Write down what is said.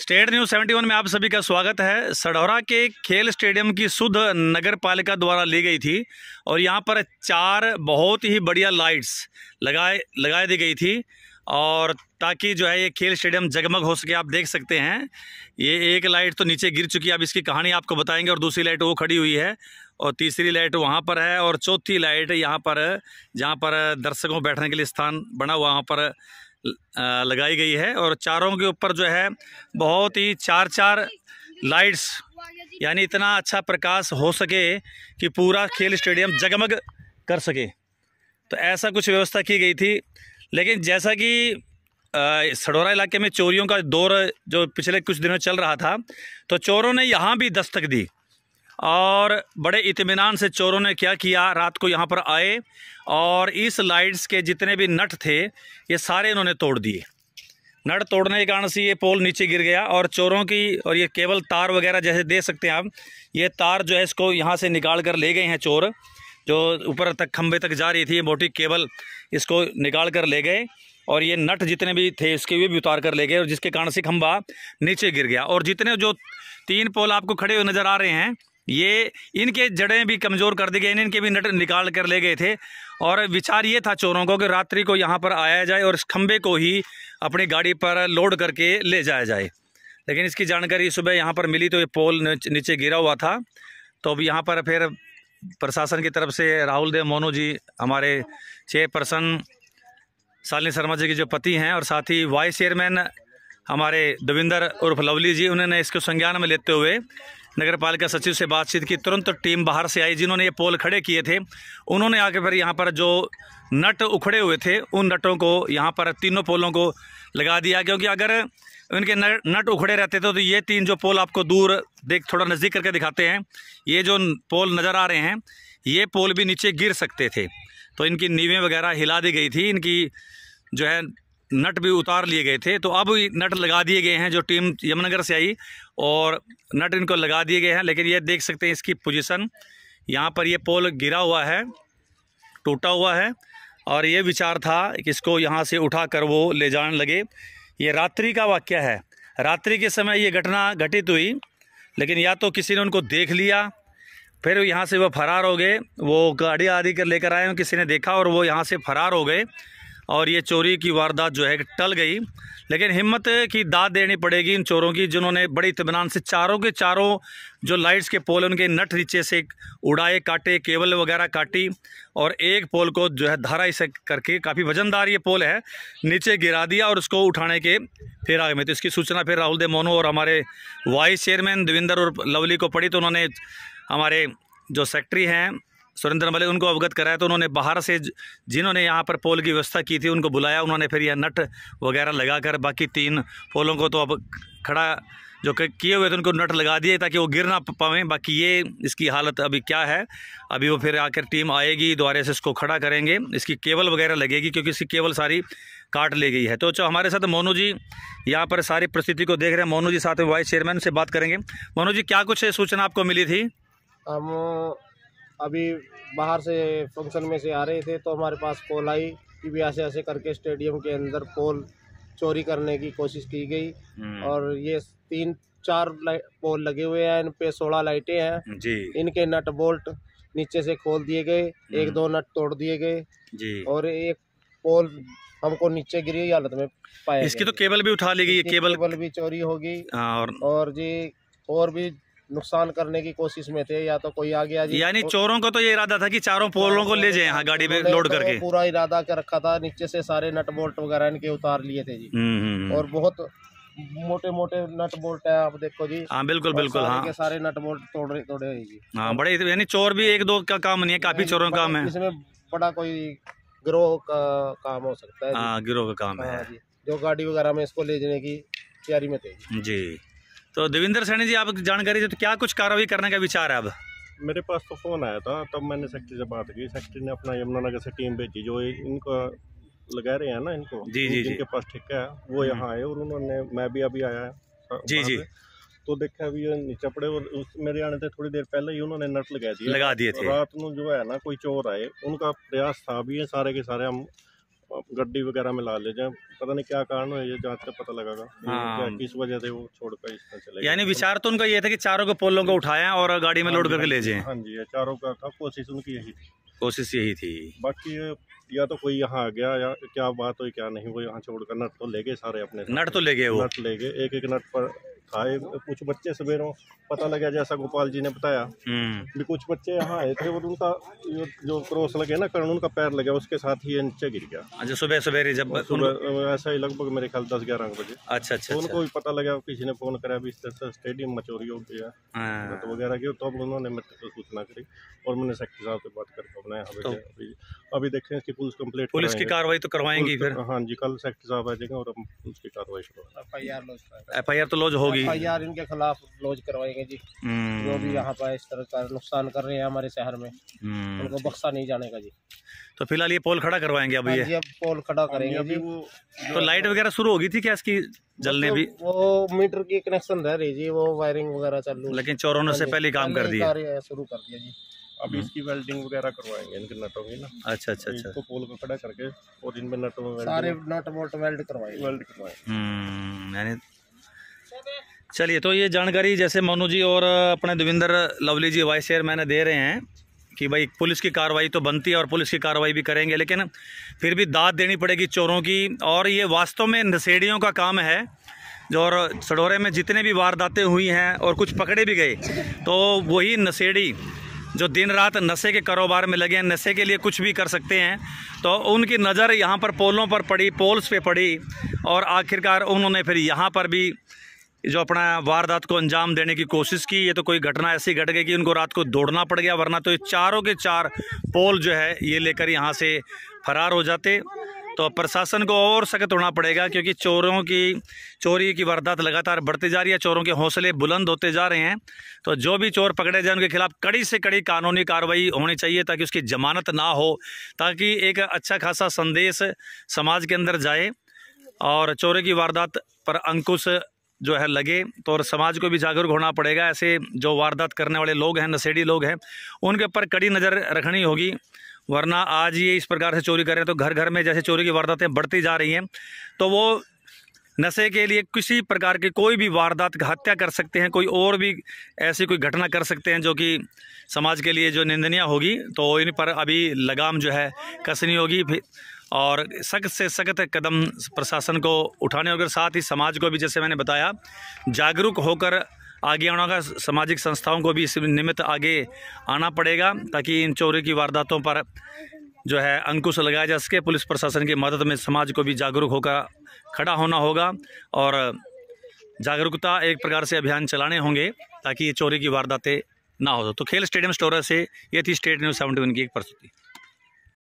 State news 71 में आप सभी का स्वागत है सढौरा के खेल स्टेडियम की शुद्ध नगर पालिका द्वारा ली गई थी और यहाँ पर चार बहुत ही बढ़िया लाइट्स लगाए लगाए दी गई थी और ताकि जो है ये खेल स्टेडियम जगमग हो सके आप देख सकते हैं ये एक लाइट तो नीचे गिर चुकी है अब इसकी कहानी आपको बताएंगे और दूसरी लाइट वो खड़ी हुई है और तीसरी लाइट वहाँ पर है और चौथी लाइट यहाँ पर जहाँ पर दर्शकों बैठने के लिए स्थान बना हुआ वहाँ पर लगाई गई है और चारों के ऊपर जो है बहुत ही चार चार लाइट्स यानी इतना अच्छा प्रकाश हो सके कि पूरा खेल स्टेडियम जगमग कर सके तो ऐसा कुछ व्यवस्था की गई थी लेकिन जैसा कि सडोरा इलाके में चोरियों का दौर जो पिछले कुछ दिनों चल रहा था तो चोरों ने यहाँ भी दस्तक दी और बड़े इतमान से चोरों ने क्या किया रात को यहाँ पर आए और इस लाइट्स के जितने भी नट थे ये सारे इन्होंने तोड़ दिए नट तोड़ने के कारण से ये पोल नीचे गिर गया और चोरों की और ये केवल तार वगैरह जैसे दे सकते हैं आप ये तार जो है इसको यहाँ से निकाल कर ले गए हैं चोर जो ऊपर तक खम्भे तक जा रही थी मोटी केबल इसको निकाल कर ले गए और ये नट जितने भी थे इसके भी, भी उतार कर ले गए और जिसके कारण से खम्भा नीचे गिर गया और जितने जो तीन पोल आपको खड़े हुए नज़र आ रहे हैं ये इनके जड़ें भी कमज़ोर कर दी गई इनके भी नट निकाल कर ले गए थे और विचार ये था चोरों को कि रात्रि को यहाँ पर आया जाए और इस खम्भे को ही अपनी गाड़ी पर लोड करके ले जाया जाए लेकिन इसकी जानकारी सुबह यहाँ पर मिली तो ये पोल नीचे गिरा हुआ था तो अब यहाँ पर फिर प्रशासन की तरफ से राहुल देव मोनू जी हमारे चेयरपर्सन शालिनी शर्मा जी के जो पति हैं और साथ ही वाइस चेयरमैन हमारे दविंदर उर्फ लवली जी उन्होंने इसको संज्ञान में लेते हुए नगर पालिका सचिव से बातचीत की तुरंत टीम बाहर से आई जिन्होंने ये पोल खड़े किए थे उन्होंने आके फिर यहाँ पर जो नट उखड़े हुए थे उन नटों को यहाँ पर तीनों पोलों को लगा दिया क्योंकि अगर इनके नट उखड़े रहते थे तो ये तीन जो पोल आपको दूर देख थोड़ा नज़दीक करके दिखाते हैं ये जो पोल नज़र आ रहे हैं ये पोल भी नीचे गिर सकते थे तो इनकी नीवें वगैरह हिला दी गई थी इनकी जो है नट भी उतार लिए गए थे तो अब नट लगा दिए गए हैं जो टीम यमुनगर से आई और नट इनको लगा दिए गए हैं लेकिन ये देख सकते हैं इसकी पोजीशन यहाँ पर ये पोल गिरा हुआ है टूटा हुआ है और ये विचार था कि इसको यहाँ से उठा कर वो ले जाने लगे ये रात्रि का वाक्य है रात्रि के समय ये घटना घटित हुई लेकिन या तो किसी ने उनको देख लिया फिर यहाँ से वह फरार हो गए वो गाड़ी आदि कर लेकर आए किसी ने देखा और वो यहाँ से फरार हो गए और ये चोरी की वारदात जो है टल गई लेकिन हिम्मत की दाद देनी पड़ेगी इन चोरों की जिन्होंने बड़ी इतमान से चारों के चारों जो लाइट्स के पोल उनके नट नीचे से उड़ाए काटे केबल वगैरह काटी और एक पोल को जो है धारा इसे करके काफ़ी वजनदार ये पोल है नीचे गिरा दिया और उसको उठाने के फिर आगे में तो इसकी सूचना फिर राहुल देव मोनो और हमारे वाइस चेयरमैन देविंदर और लवली को पड़ी तो उन्होंने हमारे जो सेक्रेटरी हैं सुरेंद्र मलिक उनको अवगत कराया तो उन्होंने बाहर से जिन्होंने यहाँ पर पोल की व्यवस्था की थी उनको बुलाया उन्होंने फिर यह नट वगैरह लगाकर बाकी तीन पोलों को तो अब खड़ा जो किए हुए थे उनको नट लगा दिए ताकि वो गिर ना पाएँ बाकी ये इसकी हालत अभी क्या है अभी वो फिर आकर टीम आएगी दोबारे से इसको खड़ा करेंगे इसकी केबल वगैरह लगेगी क्योंकि इसकी केबल सारी काट ली गई है तो चलो हमारे साथ मोनू जी यहाँ पर सारी परिस्थिति को देख रहे हैं मोनू जी साथ में वाइस चेयरमैन से बात करेंगे मोनू जी क्या कुछ सूचना आपको मिली थी हम अभी बाहर से फंक्शन में से आ रहे थे तो हमारे पास कॉल आई कि भी ऐसे ऐसे करके स्टेडियम के अंदर पोल चोरी करने की कोशिश की गई हम्म। और ये तीन चार पोल लगे हुए हैं इन पे सोलह लाइटें हैं जी इनके नट बोल्ट नीचे से खोल दिए गए एक हम्म। दो नट तोड़ दिए गए जी और एक पोल हमको नीचे गिरी हुई हालत में पाया इसकी तो केबल भी उठा ली गई केबल केबल भी चोरी होगी हाँ, और और जी और भी नुकसान करने की कोशिश में थे या तो कोई आ गया जी यानी चोरों को तो ये इरादा था कि चारों पोलों को ले जाए यहाँ गाड़ी में लोड तो करके पूरा इरादा कर रखा था नीचे से सारे नट बोल्ट वगैरह इनके उतार लिए थे जी हम्म, हम्म, हम्म। और बहुत मोटे मोटे नट बोल्ट है आप देखो जी हाँ बिल्कुल बिल्कुल हाँ के सारे नट बोल्ट तोड़े तोड़े जी हाँ बड़े यानी चोर भी एक दो का काम नहीं है काफी चोरों का काम है इसमें बड़ा कोई गिरोह का काम हो सकता है हाँ, गिरोह का काम है हाँ जो गाड़ी वगैरह में इसको ले जाने की तैयारी में थे जी तो देवेंद्र सैनी जी आप जानकारी तो क्या कुछ कार्रवाई करने का विचार है अब मेरे पास तो फ़ोन आया था तब मैंने सेक्रेटरी से बात की सेक्रेटरी ने अपना यमुनानगर से टीम भेजी जो इनको लगा रहे हैं ना इनको जी जी जिनके पास ठेका है वो हम्म। यहाँ आए और उन्होंने मैं भी अभी आया जी जी तो देखा भी नीचे पड़े और उस मेरे आने से थोड़ी देर पहले ही उन्होंने नट लगा दिए लगा दिए थे रात को जो है ना कोई चोर आए उनका प्रयास था भी है सारे के सारे हम गड्डी वगैरह में ला ले जाए पता नहीं क्या कारण है ये जांच का पता लगेगा हाँ। किस वजह से वो छोड़कर इस चले यानी विचार तो उनका ये था कि चारों को पोलों को उठाए और गाड़ी में लोड करके ले जाए हाँ जी चारों का था कोशिश उनकी यही थी कोशिश यही थी बाकी या तो कोई यहाँ आ गया या क्या बात हुई क्या नहीं वो यहाँ छोड़कर नट तो ले गए सारे अपने नट तो ले गए नट ले गए एक एक नट पर आए कुछ बच्चे सवेरों पता लगा जैसा गोपाल जी ने बताया हम्म। भी कुछ बच्चे यहाँ आए थे और उनका जो क्रॉस लगे ना कर्ण उनका पैर लगे उसके साथ ही नीचे गिर गया अच्छा सुबह सवेरे जब सुबह ऐसा ही लगभग मेरे ख्याल दस ग्यारह बजे अच्छा अच्छा उनको अच्छा। भी पता लगा किसी ने फोन कराया भी इस तरह से स्टेडियम मचोरी हो गया हाँ। तो वगैरह की तो अब उन्होंने मेरे को सूचना करी और मैंने सेक्टर साहब से बात करके बनाया तो- अभी देखें इसकी पुलिस कम्प्लेट पुलिस की कार्रवाई तो करवाएंगे फिर हाँ जी कल सेक्रेटरी साहब आ जाएंगे और हम उसकी कार्रवाई शुरू एफ आई आर तो लॉज होगी एफ आई इनके खिलाफ लॉज करवाएंगे जी हम्म। जो भी यहाँ पर इस तरह का नुकसान कर रहे हैं हमारे शहर में हम्म। उनको बख्शा नहीं जाने का जी तो फिलहाल ये पोल खड़ा करवाएंगे अब हाँ ये अब पोल खड़ा करेंगे अभी वो तो लाइट वगैरह शुरू होगी थी क्या इसकी जलने मतलब भी वो मीटर की कनेक्शन रह रही जी वो वायरिंग वगैरह चालू लेकिन चोरों ने हाँ पहले काम कर दिया शुरू कर दिया जी अभी हम्म। इसकी वेल्डिंग वगैरह करवाएंगे इनके नटों की ना अच्छा अच्छा अच्छा तो पोल को खड़ा करके और इनमें नटों में सारे नट बोल्ट वेल्ड करवाएंगे वेल्ड करवाएंगे यानी चलिए तो ये जानकारी जैसे मोनू जी और अपने देविंदर लवली जी वाइस चेयरमैन दे रहे हैं कि भाई पुलिस की कार्रवाई तो बनती है और पुलिस की कार्रवाई भी करेंगे लेकिन फिर भी दाद देनी पड़ेगी चोरों की और ये वास्तव में नशेड़ियों का काम है जो और सडोरे में जितने भी वारदातें हुई हैं और कुछ पकड़े भी गए तो वही नशेड़ी जो दिन रात नशे के कारोबार में लगे हैं नशे के लिए कुछ भी कर सकते हैं तो उनकी नज़र यहाँ पर पोलों पर पड़ी पोल्स पर पड़ी और आखिरकार उन्होंने फिर यहाँ पर भी जो अपना वारदात को अंजाम देने की कोशिश की ये तो कोई घटना ऐसी घट गई कि उनको रात को दौड़ना पड़ गया वरना तो ये चारों के चार पोल जो है ये लेकर यहाँ से फरार हो जाते तो प्रशासन को और सख्त होना पड़ेगा क्योंकि चोरों की चोरी की वारदात लगातार बढ़ती जा रही है चोरों के हौसले बुलंद होते जा रहे हैं तो जो भी चोर पकड़े जाए उनके खिलाफ कड़ी से कड़ी कानूनी कार्रवाई होनी चाहिए ताकि उसकी जमानत ना हो ताकि एक अच्छा खासा संदेश समाज के अंदर जाए और चोरी की वारदात पर अंकुश जो है लगे तो और समाज को भी जागरूक होना पड़ेगा ऐसे जो वारदात करने वाले लोग हैं नशेड़ी लोग हैं उनके ऊपर कड़ी नज़र रखनी होगी वरना आज ये इस प्रकार से चोरी करें तो घर घर में जैसे चोरी की वारदातें बढ़ती जा रही हैं तो वो नशे के लिए किसी प्रकार की कोई भी वारदात हत्या कर सकते हैं कोई और भी ऐसी कोई घटना कर सकते हैं जो कि समाज के लिए जो निंदनीय होगी तो इन पर अभी लगाम जो है कसनी होगी और सख्त से सख्त कदम प्रशासन को उठाने और साथ ही समाज को भी जैसे मैंने बताया जागरूक होकर आगे आना होगा सामाजिक संस्थाओं को भी इस निमित्त आगे आना पड़ेगा ताकि इन चोरी की वारदातों पर जो है अंकुश लगाया जा सके पुलिस प्रशासन की मदद में समाज को भी जागरूक होकर खड़ा होना होगा और जागरूकता एक प्रकार से अभियान चलाने होंगे ताकि ये चोरी की वारदातें ना हो तो खेल स्टेडियम स्टोर से ये थी स्टेट न्यूज़ सेवेंटी की एक प्रस्तुति